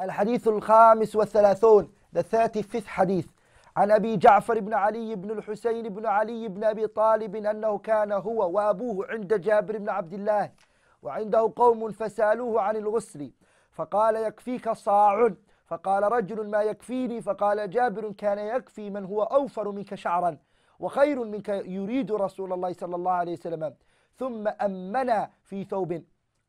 الحديث الخامس والثلاثون the 35th حديث عن أبي جعفر بن علي بن الحسين بن علي بن أبي طالب أنه كان هو وأبوه عند جابر بن عبد الله وعنده قوم فسألوه عن الغسل فقال يكفيك صاع فقال رجل ما يكفيني فقال جابر كان يكفي من هو أوفر منك شعرا وخير منك يريد رسول الله صلى الله عليه وسلم ثم أمنا في ثوب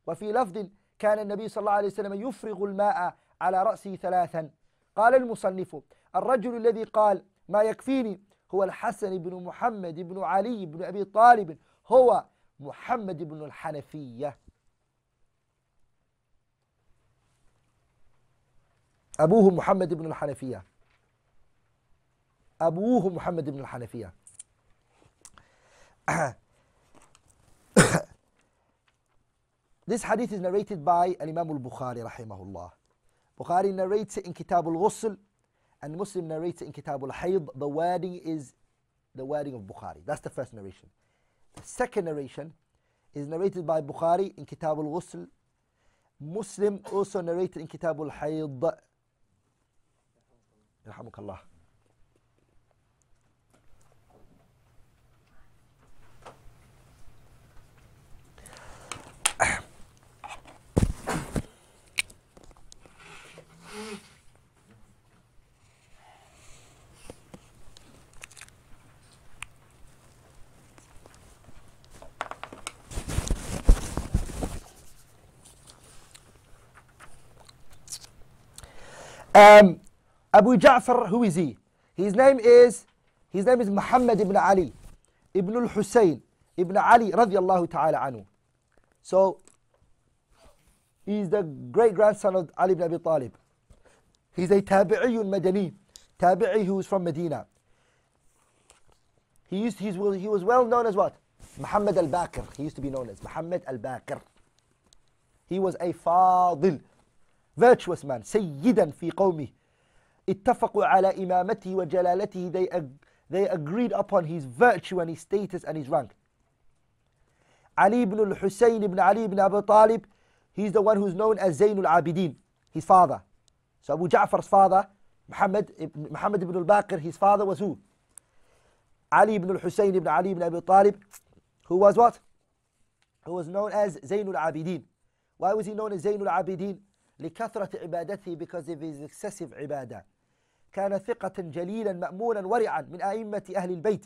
وفي لفظ كان النبي صلى الله عليه وسلم يفرغ الماء على رأسه ثلاثا قال المصنف الرجل الذي قال ما يكفيني هو الحسن بن محمد بن علي بن أبي طالب هو محمد بن الحنفية أبوه محمد بن الحنفية أبوه محمد بن الحنفية This hadith is narrated by Imam al-Bukhari rahimahullah. Bukhari narrates it in Kitab al-Ghusl and Muslim narrates it in Kitab al-Hayd. The wording is the wording of Bukhari. That's the first narration. The second narration is narrated by Bukhari in Kitab al-Ghusl. Muslim also narrated in Kitab al-Hayd. الله Um, Abu Ja'far, who is he? His name is his name is Muhammad ibn Ali, ibn al-Hussein, ibn Ali radiallahu ta'ala anhu. So he's the great grandson of Ali ibn Abi Talib. He's a Tabi'iyun Madani, Tabi'i who is from Medina. He, used, he's, he was well known as what? Muhammad al-Bakr. He used to be known as Muhammad al-Bakr. He was a Fadil virtuous man, سيدا في قومه اتفقوا على إمامته وجلالته they, ag- they agreed upon his virtue and his status and his rank Ali ibn al بن ibn Ali ibn Abu Talib he's the one who's known as زين العابدين. his father so Abu Ja'far's father Muhammad ibn, بن الباقر. al his father was who? Ali ibn al بن ibn Ali ibn Abu Talib who was what? who was known as زين العابدين? why was he known as زين العابدين? لكثرة عبادته because of his excessive عبادة كان ثقة جليلا مأمونا ورعا من أئمة أهل البيت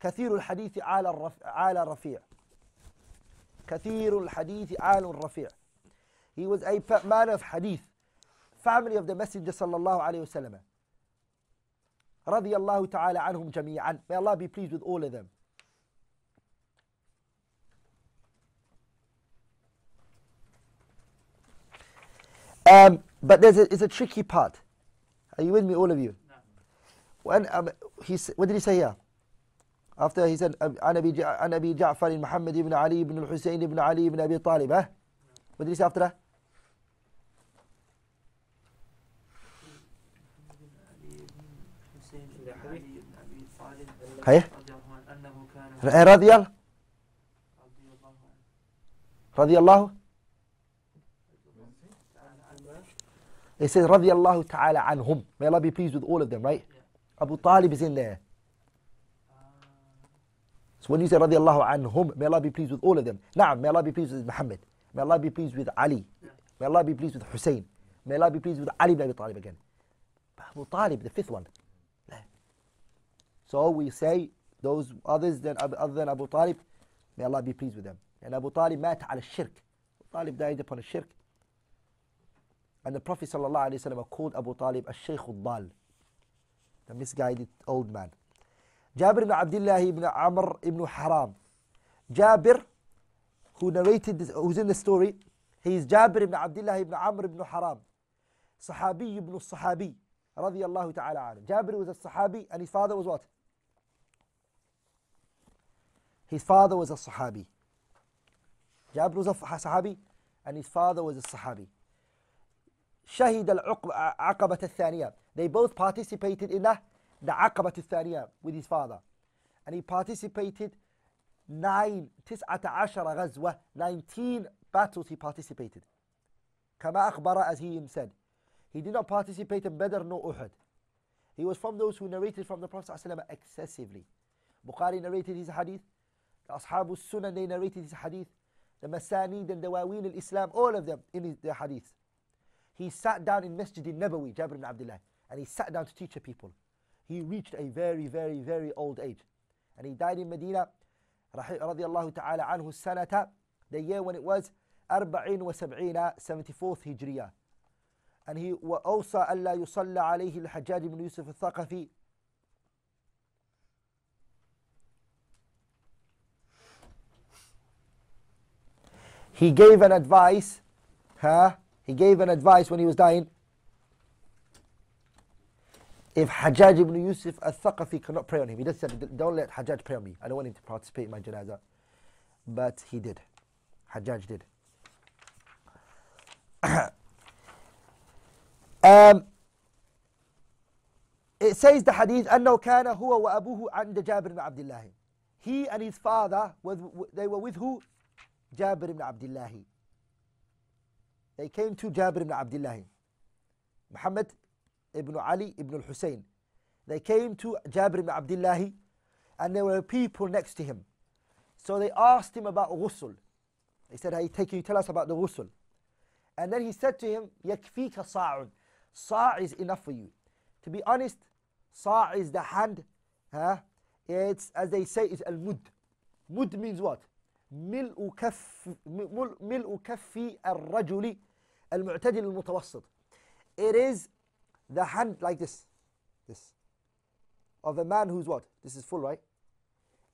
كثير الحديث عال الرفيع, عال رفيع كثير الحديث عال رفيع He was a man of hadith family of the messenger صلى الله عليه وسلم رضي الله تعالى عنهم جميعا may Allah be pleased with all of them Um, but there's a, it's a tricky part. Are you with me, all of you? No. When um, he what did he say here? After he said, "An Abi Ja'far Muhammad ibn Ali ibn Hussein ibn Ali ibn Abi Talib." Huh? No. What did he say after that? هيا رضي الله رضي الله It says, radiallahu ta'ala anhum. May Allah be pleased with all of them, right? Yeah. Abu Talib is in there. So when you say radiallahu anhum, may Allah be pleased with all of them. Na'am, may Allah be pleased with Muhammad. May Allah be pleased with Ali. May Allah be pleased with Hussein. May Allah be pleased with Ali ibn Abi Talib again. Abu Talib, the fifth one. So we say those others than, other than Abu Talib, may Allah be pleased with them. And Abu Talib mat al shirk. Abu Talib died upon a shirk. And the Prophet وسلم, called Abu Talib a Shaykh al-Dal, the misguided old man. Jabir ibn Abdullah ibn Amr ibn Haram. Jabir, who narrated this, who's in the story, he is Jabir ibn Abdullah ibn Amr ibn Haram. Sahabi ibn al Sahabi, radiyallahu ta'ala anhu. Jabir was a Sahabi and his father was what? His father was a Sahabi. Jabir was a Sahabi and his father was a Sahabi. شهد العقبة الثانية they both participated in the عقبة الثانية with his father and he participated 9 19 غزوة 19 battles he participated كما أخبر as he said he did not participate in Badr nor Uhud he was from those who narrated from the Prophet ﷺ excessively Bukhari narrated his hadith the Ashabu Sunan they narrated his hadith the Masanid and the Wawin al-Islam all of them in their hadith. He sat down in Masjid Nabawi, Jabir ibn Abdullah, and he sat down to teach the people. He reached a very, very, very old age. And he died in Medina, radiallahu ta'ala anhu sanata, the year when it was 74th Hijriya. And he وأوصى ألا يصلى عليه الحجاج بن يوسف الثقفي He gave an advice huh, he gave an advice when he was dying. If Hajjaj ibn Yusuf al-Thaqafi cannot pray on him, he just said, don't let Hajjaj pray on me. I don't want him to participate in my janazah. But he did. Hajjaj did. um, it says the hadith, أنه كان هو وأبوه عند جابر بن عبد الله. He and his father, was, they were with who? Jabir ibn Abdullah. They came to Jabir ibn Abdullah, Muhammad ibn Ali ibn al-Hussein. They came to Jabir ibn Abdullah and there were people next to him. So they asked him about ghusl. They said, hey, take, can you tell us about the ghusl? And then he said to him, يَكْفِيكَ صَاعٌ Sa' is enough for you. To be honest, sa' is the hand. Huh? It's, as they say, it's al-mud. Mud means what? ملء كف ملء كف المعتدل المتوسط it is the hand like this this of a man who's what this is full right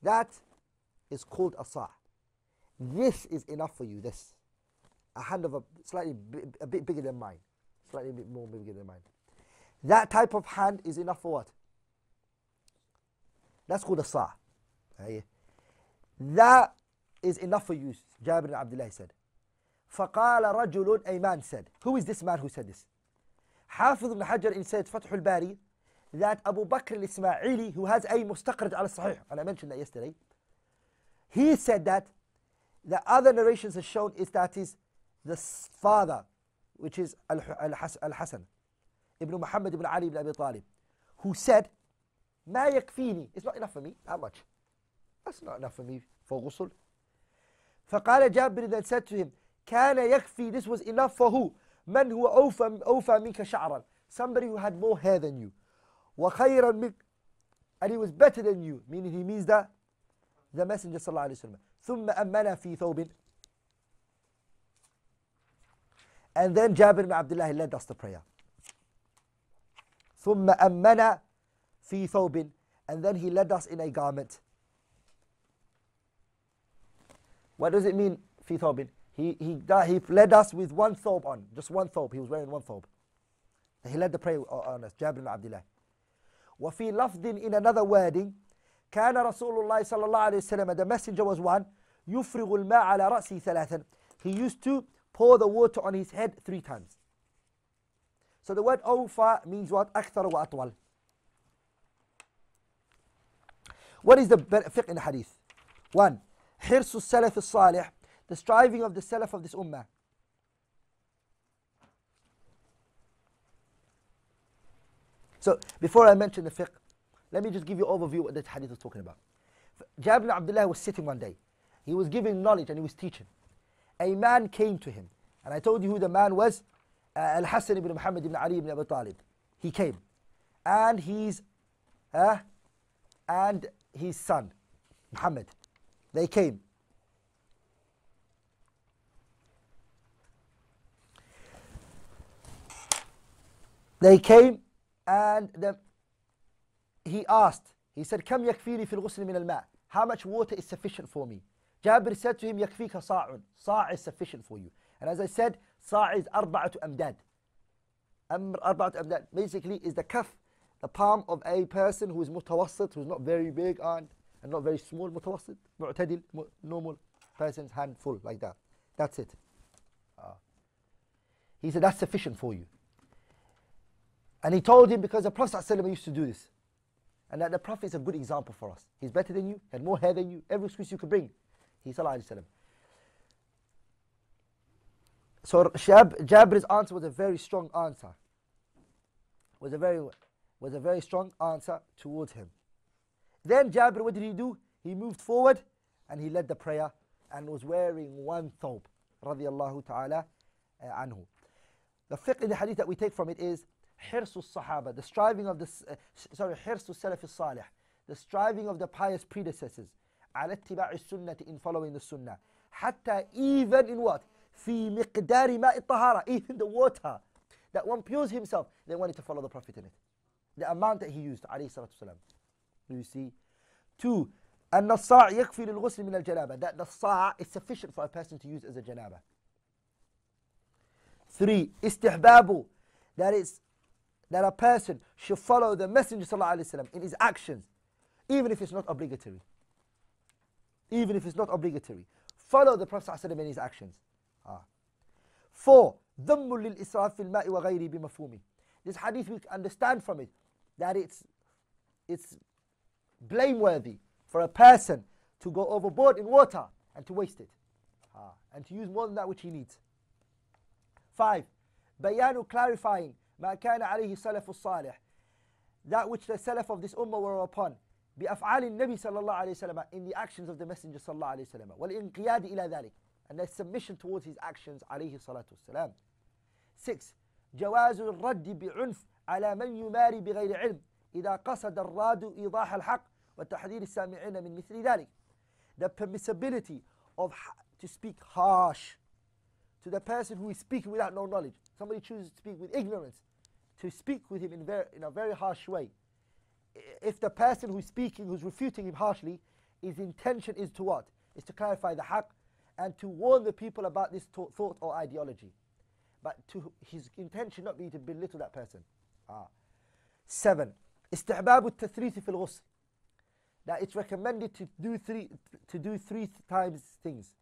that is called a sa' this is enough for you this a hand of a slightly a bit bigger than mine slightly a bit more bigger than mine that type of hand is enough for what that's called a sa' that is enough for you Jabir ibn Abdullah said فقال رجل أي man said who is this man who said this حافظ بن حجر in said فتح الباري that Abu Bakr al-Ismaili who has a مستقرد على الصحيح and I mentioned that yesterday he said that the other narrations have shown is that is the father which is al-Hasan ibn Muhammad ibn Ali ibn Abi Talib who said ما يكفيني it's not enough for me how much that's not enough for me for غسل فقال جابر then said to him كان يكفي this was enough for who من هو أوفى أوفى منك شعرا somebody who had more hair than you وخيرا منك and he was better than you meaning he means that the messenger صلى الله عليه وسلم ثم أمنا في ثوب and then Jabir ibn Abdullah led us the prayer ثم أمنا في ثوب and then he led us in a garment what does it mean في ثوب he, he, he led us with one thobe on, just one thobe. He was wearing one thobe. He led the prayer on us, Jabir ibn Abdullah. وفي لفظ in another wording كان رسول الله صلى الله عليه وسلم the messenger was one يفرغ الماء على رأسه ثلاثا he used to pour the water on his head three times so the word أوفى means what أكثر وأطول what is the fiqh in hadith one حرص السلف الصالح the striving of the Salaf of this Ummah. So before I mention the fiqh, let me just give you an overview what that hadith was talking about. Jabir ibn Abdullah was sitting one day. He was giving knowledge and he was teaching. A man came to him. And I told you who the man was. Uh, Al-Hassan ibn Muhammad ibn Ali ibn Abi Talib. He came. And he's, uh, and his son, Muhammad. They came. they came and the, he asked, he said, كم يكفيني في الغسل من الماء? How much water is sufficient for me? Jabir said to him, يكفيك صاع. صاع is sufficient for you. And as I said, صاع is أربعة أمداد. أربعة أمداد basically is the cuff, the palm of a person who is متوسط, who is not very big and, and not very small, متوسط, معتدل, normal person's hand full like that. That's it. Uh, he said, that's sufficient for you. And he told him because the Prophet ﷺ used to do this. And that the Prophet is a good example for us. He's better than you, had more hair than you, every excuse you could bring. He sallallahu So Shab, Jabir's answer was a very strong answer. Was a very was a very strong answer towards him. Then Jabir, what did he do? He moved forward and he led the prayer and was wearing one thobe, radiallahu ta'ala eh, anhu. The fiqh in the hadith that we take from it is hirsu sahaba, the striving of the, uh, sorry, hirsu salafi salih, the striving of the pious predecessors, على اتباع السنة in following the sunnah, حتى even in what? في مقدار ماء الطهارة, even the water that one pures himself, they wanted to follow the Prophet in it. The amount that he used, عليه الصلاة والسلام. Do you see? Two, أن الصاع يكفي للغسل من الجنابة. That the صاع is sufficient for a person to use as a janaba. Three, استحباب. That is that a person should follow the Messenger وسلم, in his actions, even if it's not obligatory. Even if it's not obligatory. Follow the Prophet وسلم, in his actions. Ah. Four, ذم للإسراف في الماء وغيره بمفهومه. This hadith we understand from it that it's, it's blameworthy for a person to go overboard in water and to waste it ah. and to use more than that which he needs. Five, بيانُ clarifying ما كان عليه السلف الصالح that which the salaf of this ummah were upon بأفعال النبي صلى الله عليه وسلم in the actions of the messenger صلى الله عليه وسلم والانقياد إلى ذلك and the submission towards his actions عليه الصلاة والسلام 6 جواز الرد بعنف على من يماري بغير علم إذا قصد الراد إيضاح الحق وتحذير السامعين من مثل ذلك the permissibility of to speak harsh to the person who is speaking without no knowledge somebody chooses to speak with ignorance, to speak with him in, in a very harsh way, if the person who's speaking, who's refuting him harshly, his intention is to what? Is to clarify the haqq and to warn the people about this thought or ideology. But to his intention not be to belittle that person. Ah. Seven, استحباب التثريث في الغسل. That it's recommended to do three to do three times things,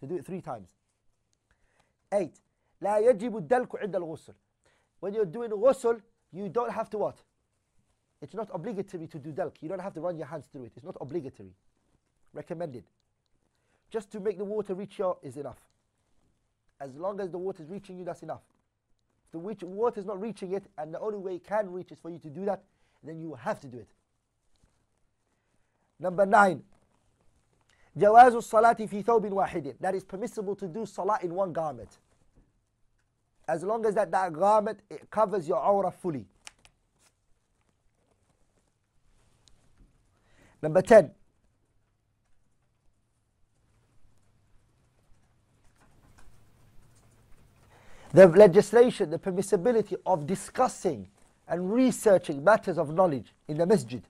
to do it three times. Eight, لا يجب الدلك عند الغسل when you're doing غسل, you don't have to what it's not obligatory to do dalk you don't have to run your hands through it it's not obligatory recommended just to make the water reach you is enough as long as the water is reaching you that's enough if the water is not reaching it and the only way it can reach is for you to do that then you have to do it number 9 جواز الصلاة في ثوب واحد that is permissible to do salah in one garment as long as that, that garment it covers your aura fully. Number 10. The legislation, the permissibility of discussing and researching matters of knowledge in the masjid.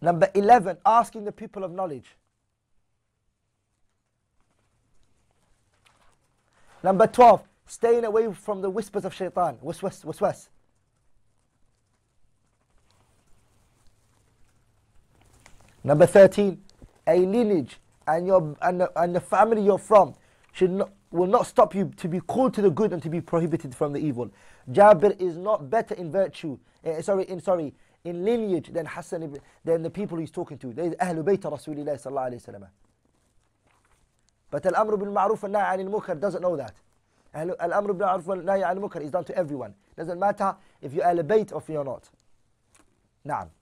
Number 11, asking the people of knowledge. Number 12, staying away from the whispers of shaitan. Waswas, waswas. Number 13, a lineage and, your, and, the, and the family you're from should not, will not stop you to be called to the good and to be prohibited from the evil. Jabir is not better in virtue, uh, sorry, in, sorry, in lineage than Hassan, than the people he's talking to. They Ahlul Bayt Rasulullah sallallahu alayhi wa sallam. But Al-Amr bil Ma'ruf and Nahi anil doesn't know that. Al-Amr bil Ma'ruf and Nahi anil is done to everyone. Doesn't matter if you're Ahl Bayt or if you're not. Naam.